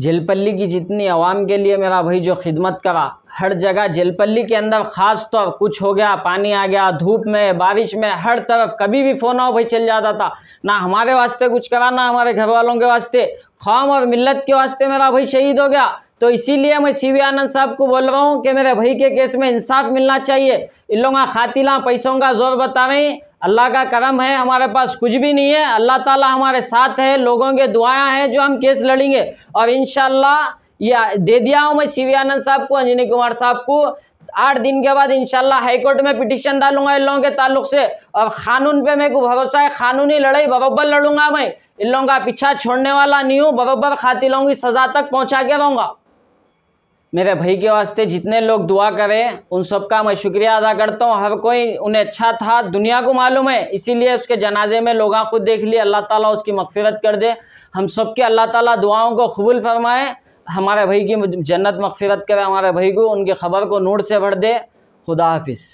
जेलपल्ली की जितनी आवाम के लिए मेरा भाई जो खिदमत करा हर जगह जेलपल्ली के अंदर ख़ास तौर तो कुछ हो गया पानी आ गया धूप में बारिश में हर तरफ कभी भी फ़ोन आओ भाई चल जाता था ना हमारे वास्ते कुछ करा ना हमारे घर वालों के वास्ते कौम और मिल्लत के वास्ते मेरा भाई शहीद हो गया तो इसीलिए मैं सी वी आनंद साहब को बोल रहा हूँ कि मेरे भाई के केस में इंसाफ मिलना चाहिए इन का खातिला पैसों का जोर बता रहे हैं अल्लाह का करम है हमारे पास कुछ भी नहीं है अल्लाह ताला हमारे साथ है लोगों के दुआएं हैं जो हम केस लड़ेंगे और इन या दे दिया हूँ मैं आनंद साहब को अंजनी कुमार साहब को आठ दिन के बाद इंशाल्लाह हाईकोर्ट में पिटिशन डालूंगा इन लोगों के ताल्लुक से और कानून पे मेरे को भरोसा है कानूनी लड़ाई बरबर लड़ूंगा मैं इन लोगों का पीछा छोड़ने वाला नहीं हूँ बरबर खातिलों की सजा तक पहुँचा के रहूँगा मेरे भाई के वास्ते जितने लोग दुआ करें उन सब का मैं शुक्रिया अदा करता हूँ हर कोई उन्हें अच्छा था दुनिया को मालूम है इसीलिए उसके जनाजे में लोग खुद देख लिए अल्लाह ताला उसकी मगफरत कर दे हम सब के अल्लाह ताला दुआओं को कबूल फरमाए हमारे भाई की जन्नत मफफरत करे हमारे भाई को उनकी खबर को नूर से भर दे खुदा हाफिज़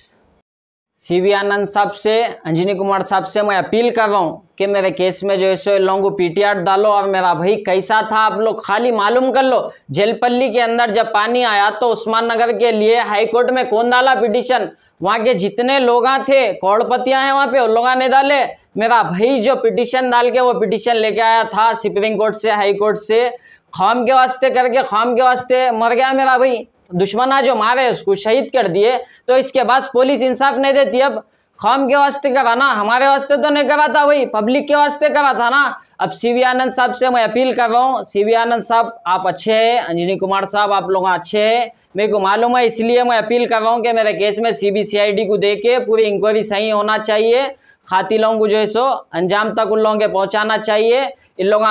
सी वी आनंद साहब से अंजनी कुमार साहब से मैं अपील कर रहा हूँ कि मेरे केस में जो है सो लोगों को पीटीआर डालो और मेरा भाई कैसा था आप लोग खाली मालूम कर लो जेलपल्ली के अंदर जब पानी आया तो उस्मान नगर के लिए हाईकोर्ट में कौन डाला पिटिशन वहाँ के जितने लोग थे कौड़पतियाँ हैं वहाँ पे उन लोगों ने डाले मेरा भाई जो पिटिशन डाल के वो पिटिशन लेके आया था सुप्रीम कोर्ट से हाई कोर्ट से खाम के वास्ते करके खाम के वास्ते मर गया मेरा भाई दुश्मना जो मारे उसको शहीद कर दिए तो इसके बाद पुलिस इंसाफ नहीं देती अब कौम के वास्ते करा ना हमारे वास्ते तो नहीं करा था वही पब्लिक के वास्ते करा था ना अब सी आनंद साहब से मैं अपील कर रहा हूँ सी आनंद साहब आप अच्छे हैं अंजनी कुमार साहब आप लोग अच्छे हैं मेरे को मालूम है इसलिए मैं अपील कर रहा हूँ कि मेरे केस में C B C I D को दे के पूरी इंक्वायरी सही होना चाहिए खातिलों को जो है सो अंजाम तक उन लोगों के पहुँचाना चाहिए इन लोग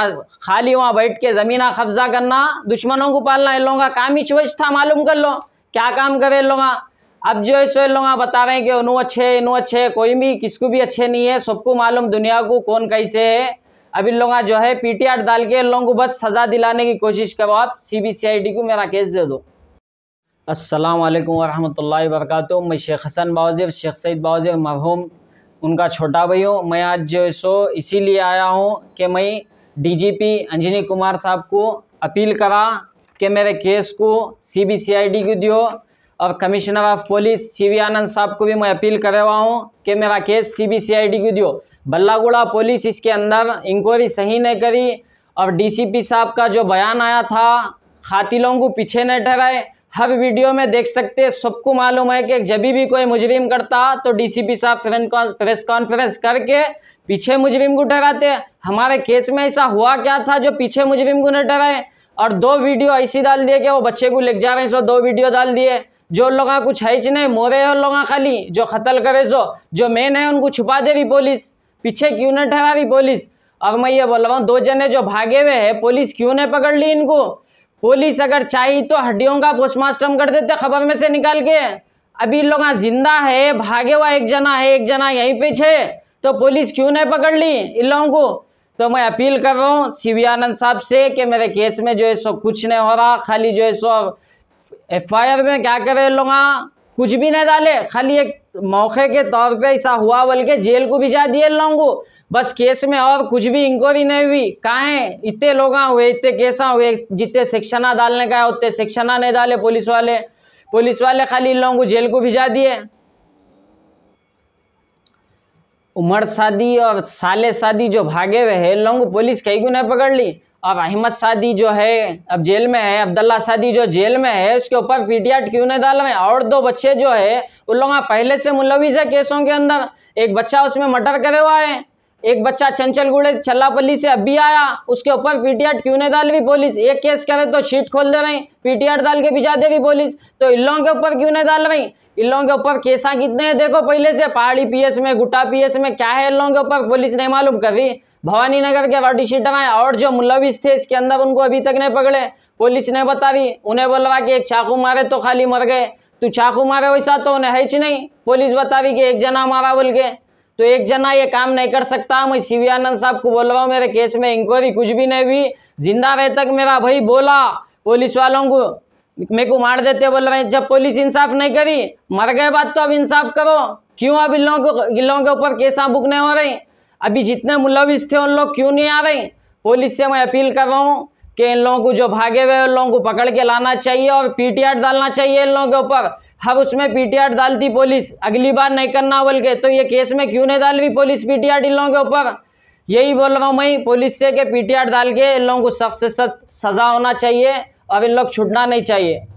खाली वहाँ बैठ के ज़मीना कब्जा करना दुश्मनों को पालना इन लोगों का काम ही चोच था मालूम कर लो क्या काम करे इन लोग अब जो है सो इन लोग हैं कि उन्हों अच्छे इन अच्छे कोई भी किसको भी अच्छे नहीं है सबको मालूम दुनिया को कौन कैसे है अब इन लोग जो है पी टी आर डाल के इन लोगों को बस सज़ा दिलाने की कोशिश करो आप C B C I D को मेरा केस दे दो अस्सलाम वालेकुम वरहमतुल्लाहि मैं शेख हसन बावज़िर शेख सईद बावज़िर मरहूम उनका छोटा भाई हूँ मैं आज जो है सो इसीलिए आया हूँ कि मैं डीजीपी अंजनी कुमार साहब को अपील करा कि मेरे केस को सीबीसीआईडी को दियो और commissioner of police CV Anand sahab को भी मैं अपील कर रहा हूँ कि मेरा केस सीबीसीआईडी को दियो बल्लागुड़ा पुलिस इसके अंदर इंक्वायरी सही नहीं करी और डीसीपी साहब का जो बयान आया था खातिलों को पीछे न ठहराए हर वीडियो में देख सकते हैं सबको मालूम है कि जब भी कोई मुजरिम करता तो डीसीपी साहब प्रेस कॉन्फ्रेंस करके पीछे मुजरिम को डराते हमारे केस में ऐसा हुआ क्या था जो पीछे मुजरिम को न डराए और दो वीडियो ऐसी डाल दिए कि वो बच्चे को लेके जा रहे हैं सो दो वीडियो डाल दिए जो लोग कुछ है नहीं मोरे और लोग खाली जो कतल करे सो जो मेन है उनको छुपा दे भी पुलिस पीछे क्यों न ठहरा भी पुलिस अब मैं ये बोल रहा हूँ दो जने जो भागे हुए हैं पुलिस क्यों ने पकड़ ली इनको पुलिस अगर चाहिए तो हड्डियों का पोस्टमार्टम कर देते खबर में से निकाल के अभी लोग जिंदा है भागे हुआ एक जना है एक जना यहीं पे छे तो पुलिस क्यों नहीं पकड़ ली इन लोगों को तो मैं अपील कर रहा हूँ शिवियानंद साहब से कि मेरे केस में जो है सो कुछ नहीं हो रहा खाली जो है सो एफ में क्या करे लोग कुछ भी ना डाले खाली एक मौके के तौर पे ऐसा हुआ बोल के जेल को भिजा दिए लोगों बस केस में और कुछ भी इंक्वायरी नहीं हुई है इतने लोग हुए इतने केसा हुए जितने शिक्षणा डालने का है उतने शिक्षणा नहीं डाले पुलिस वाले पुलिस वाले खाली इन लोगों को जेल को भिजा दिए उमर शादी और साले शादी जो भागे हुए हैं लोग पुलिस कहीं को नहीं पकड़ ली अब अहमद सादी जो है अब जेल में है अब्दुल्ला सादी जो जेल में है उसके ऊपर पीटीआर क्यों नहीं डाल में और दो बच्चे जो है उन लोगों पहले से मुलविज है केसों के अंदर एक बच्चा उसमें मर्डर करे हुआ है एक बच्चा चंचल गुड़े छल्लापल्ली से अभी आया उसके ऊपर पीटीआर क्यों नहीं डाल भी पोलिस एक केस करे तो शीट खोल दे रही पीटीआर डाल के भिजा दे भी पोलिस तो इन लोगों के ऊपर क्यों नहीं डाल रही इन लोगों के ऊपर केसा कितने हैं देखो पहले से पहाड़ी पीएस में गुटा पीएस में क्या है इन लोगों के ऊपर पुलिस नहीं मालूम कभी भवानी नगर के वार्डी शीट आए और जो मुलविस थे इसके अंदर उनको अभी तक नहीं पकड़े पुलिस ने बतावी उन्हें बोलवा कि एक चाकू मारे तो खाली मर गए तू चाकू मारे वैसा तो उन्हें है नहीं पुलिस बतावी कि एक जना मारा बोल के तो एक जना ये काम नहीं कर सकता मैं शिवानंद साहब को बोल रहा हूँ मेरे केस में इंक्वायरी कुछ भी नहीं हुई जिंदा रहे तक मेरा भाई बोला पुलिस वालों को मेरे को मार देते बोल रहे जब पुलिस इंसाफ नहीं करी मर गए बात तो अब इंसाफ करो क्यों अब इन लोगों को इन लोगों के ऊपर केसा बुक नहीं हो रही अभी जितने मुलविस थे उन लोग क्यों नहीं आ रहे पुलिस से मैं अपील कर रहा हूँ कि इन लोगों को जो भागे हुए उन लोगों को पकड़ के लाना चाहिए और पीटीआर डालना चाहिए इन लोगों के ऊपर अब उसमें पीटीआर डालती पुलिस अगली बार नहीं करना बोल के तो ये केस में क्यों नहीं डाल भी पुलिस पीटीआर इन लोगों के ऊपर यही बोल रहा हूँ मैं पुलिस से कि पीटीआर डाल के इन लोगों को सख्त से सख्त सज़ा होना चाहिए और इन लोग छुटना नहीं चाहिए